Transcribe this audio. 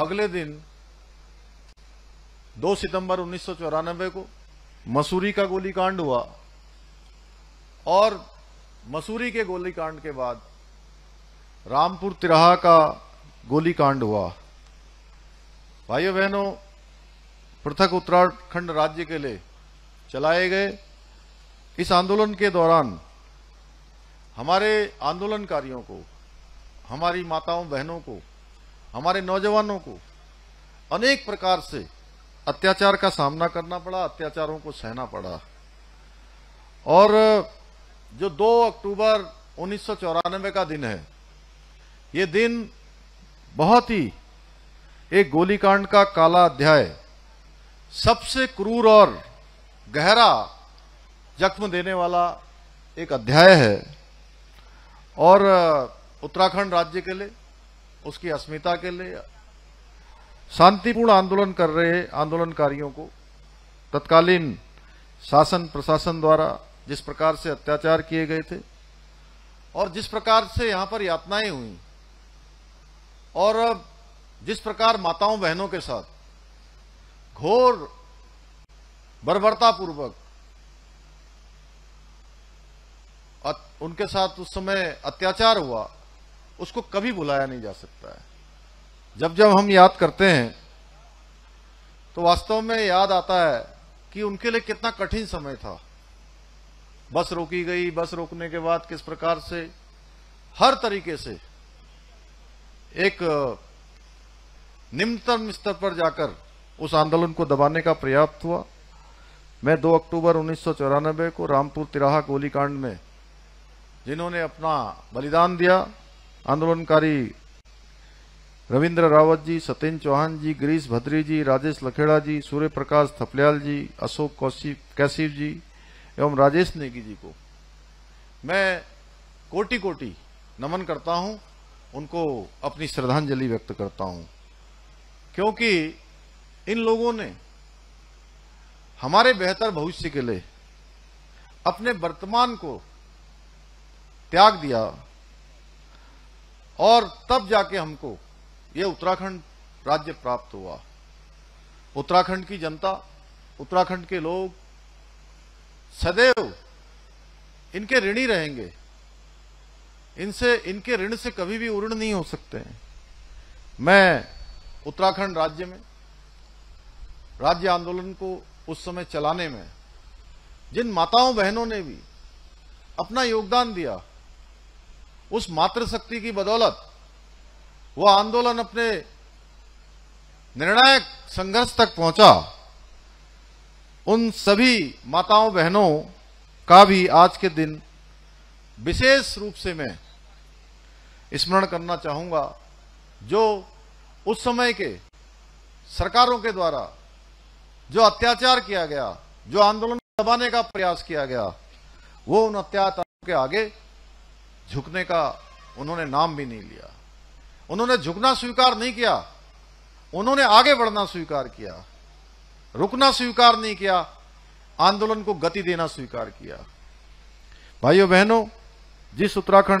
अगले दिन 2 सितंबर उन्नीस को मसूरी का गोलीकांड हुआ और मसूरी के गोलीकांड के बाद रामपुर तिराहा का गोलीकांड हुआ भाइयों बहनों पृथक उत्तराखंड राज्य के लिए चलाए गए इस आंदोलन के दौरान हमारे आंदोलनकारियों को हमारी माताओं बहनों को हमारे नौजवानों को अनेक प्रकार से अत्याचार का सामना करना पड़ा अत्याचारों को सहना पड़ा और जो 2 अक्टूबर उन्नीस का दिन है ये दिन बहुत ही एक गोलीकांड का काला अध्याय सबसे क्रूर और गहरा जख्म देने वाला एक अध्याय है और उत्तराखंड राज्य के लिए उसकी अस्मिता के लिए शांतिपूर्ण आंदोलन कर रहे आंदोलनकारियों को तत्कालीन शासन प्रशासन द्वारा जिस प्रकार से अत्याचार किए गए थे और जिस प्रकार से यहां पर यातनाएं हुई और जिस प्रकार माताओं बहनों के साथ घोर बर्बरतापूर्वक उनके साथ उस समय अत्याचार हुआ उसको कभी बुलाया नहीं जा सकता है जब जब हम याद करते हैं तो वास्तव में याद आता है कि उनके लिए कितना कठिन समय था बस रोकी गई बस रोकने के बाद किस प्रकार से हर तरीके से एक निम्नतम स्तर पर जाकर उस आंदोलन को दबाने का प्रयास हुआ मैं 2 अक्टूबर उन्नीस को रामपुर तिराहा गोलीकांड में जिन्होंने अपना बलिदान दिया आंदोलनकारी रविंद्र रावत जी सत्येंद्र चौहान जी गिरीश भद्री जी राजेश लखेड़ा जी सूर्य प्रकाश थपलियाल जी अशोक कैशिव जी एवं राजेश नेगी जी को मैं कोटि कोटि नमन करता हूं उनको अपनी श्रद्धांजलि व्यक्त करता हूं क्योंकि इन लोगों ने हमारे बेहतर भविष्य के लिए अपने वर्तमान को त्याग दिया और तब जाके हमको ये उत्तराखंड राज्य प्राप्त हुआ उत्तराखंड की जनता उत्तराखंड के लोग सदैव इनके ऋणी रहेंगे इनसे इनके ऋण से कभी भी उऋण नहीं हो सकते हैं मैं उत्तराखंड राज्य में राज्य आंदोलन को उस समय चलाने में जिन माताओं बहनों ने भी अपना योगदान दिया उस मातृशक्ति की बदौलत वह आंदोलन अपने निर्णायक संघर्ष तक पहुंचा उन सभी माताओं बहनों का भी आज के दिन विशेष रूप से मैं स्मरण करना चाहूंगा जो उस समय के सरकारों के द्वारा जो अत्याचार किया गया जो आंदोलन दबाने का प्रयास किया गया वो उन अत्याचारों के आगे झुकने का उन्होंने नाम भी नहीं लिया उन्होंने झुकना स्वीकार नहीं किया उन्होंने आगे बढ़ना स्वीकार किया रुकना स्वीकार नहीं किया आंदोलन को गति देना स्वीकार किया भाइयों बहनों जिस उत्तराखंड